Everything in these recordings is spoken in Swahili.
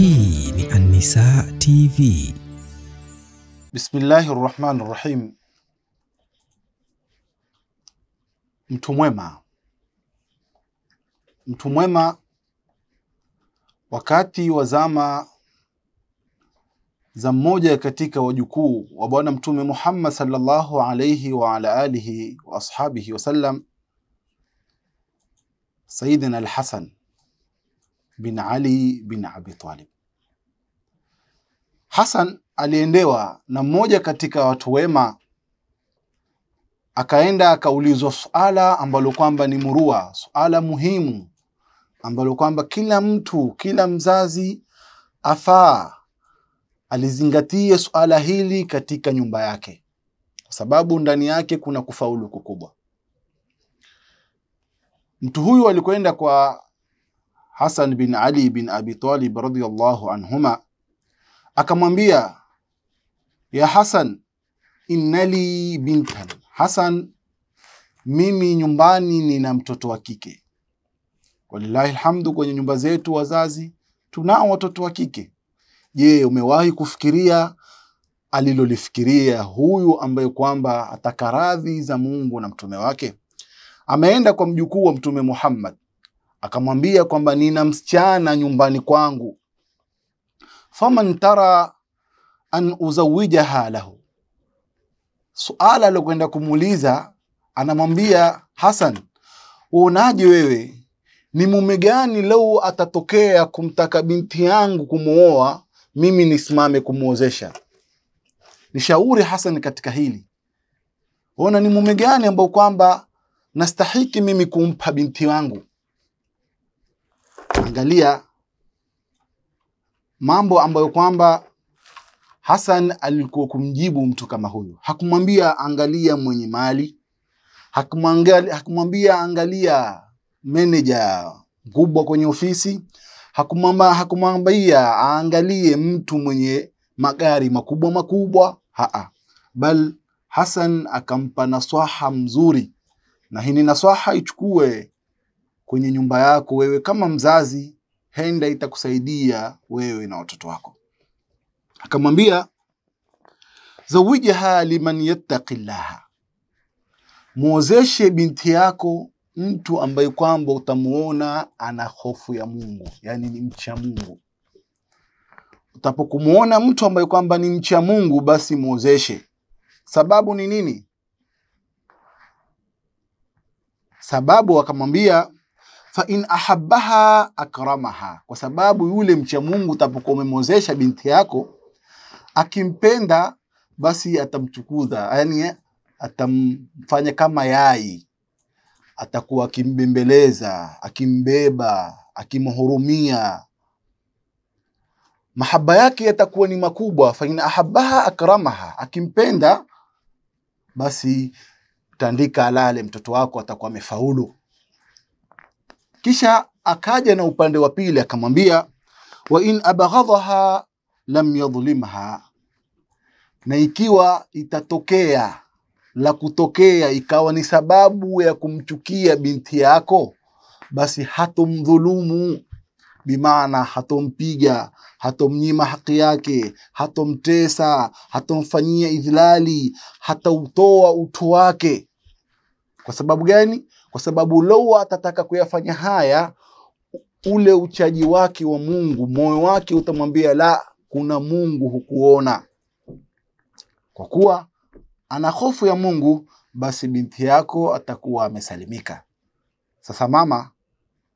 Hii ni Anisa TV. Bismillahir Rahmanir Rahim. Mtu mwema, mtu mwema, wakati wa zama za mmoja katika wajukuu wa Bwana Mtume Muhammad sallallahu alayhi wa ala alihi wa ashabihi wasallam, Sayyidina Al-Hasan bin Ali bin Abi Talib. Hassan aliendewa na mmoja katika watu wema, akaenda akaulizwa suala ambalo kwamba ni murua, suala muhimu ambalo kwamba kila mtu, kila mzazi afaa alizingatie suala hili katika nyumba yake, kwa sababu ndani yake kuna kufaulu kukubwa. Mtu huyu alikwenda kwa Hasan bin Ali bin Abi Talib radiyallahu anhuma, akamwambia ya Hasan, innali bintan Hasan, mimi nyumbani nina mtoto wa kike. Walillahi alhamdu, kwenye nyumba zetu wazazi tunao watoto wa kike. Je, umewahi kufikiria alilolifikiria huyu ambaye kwamba ataka radhi za Mungu na mtume wake? Ameenda kwa mjukuu wa Mtume Muhammad akamwambia kwamba nina msichana nyumbani kwangu, faman tara an uzawijaha lahu. Suala alokwenda kumuuliza anamwambia Hasan, uonaje wewe, ni mume gani lau atatokea kumtaka binti yangu kumwoa, mimi nisimame kumwozesha? Nishauri Hasan katika hili, ona ni mume gani ambao kwamba nastahiki mimi kumpa binti wangu angalia mambo ambayo kwamba Hassan alikuwa kumjibu mtu kama huyu. Hakumwambia angalia mwenye mali, hakumwambia angalia meneja mkubwa kwenye ofisi, hakumwambia aangalie mtu mwenye magari makubwa makubwa. Haa, bal Hassan akampa naswaha mzuri, na hii ni naswaha ichukue kwenye nyumba yako wewe kama mzazi, henda itakusaidia wewe na watoto wako. Akamwambia, zawijaha liman yattaqillaha, muozeshe binti yako mtu ambaye kwamba utamuona ana hofu ya Mungu, yani ni mcha Mungu. Utapokumuona mtu ambaye kwamba ni mcha Mungu, basi muozeshe. Sababu ni nini? Sababu akamwambia fa in ahabbaha akramaha, kwa sababu yule mcha Mungu utapokuwa umemwozesha binti yako akimpenda, basi atamchukuza, yani atamfanya kama yai, atakuwa akimbembeleza, akimbeba, akimhurumia, mahaba yake yatakuwa ni makubwa. Fa in ahabbaha akramaha, akimpenda basi tandika alale, mtoto wako atakuwa amefaulu kisha akaja na upande wa pili akamwambia, wa in abaghadhaha lam yadhlimha, na ikiwa itatokea la kutokea ikawa ni sababu ya kumchukia binti yako, basi hatomdhulumu, bimaana hatompiga, hatomnyima haki yake, hatomtesa, hatomfanyia idhlali, hatautoa utu wake. Kwa sababu gani? kwa sababu lou atataka kuyafanya haya, ule uchaji wake wa Mungu, moyo wake utamwambia la, kuna Mungu hukuona. Kwa kuwa ana hofu ya Mungu, basi binti yako atakuwa amesalimika. Sasa mama,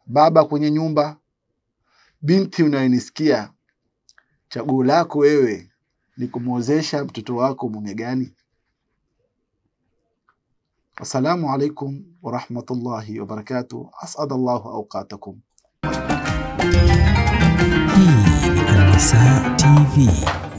baba kwenye nyumba, binti unayenisikia, chaguo lako wewe ni kumwozesha mtoto wako mume gani? السلام عليكم ورحمة الله وبركاته أسعد الله أوقاتكم في تي في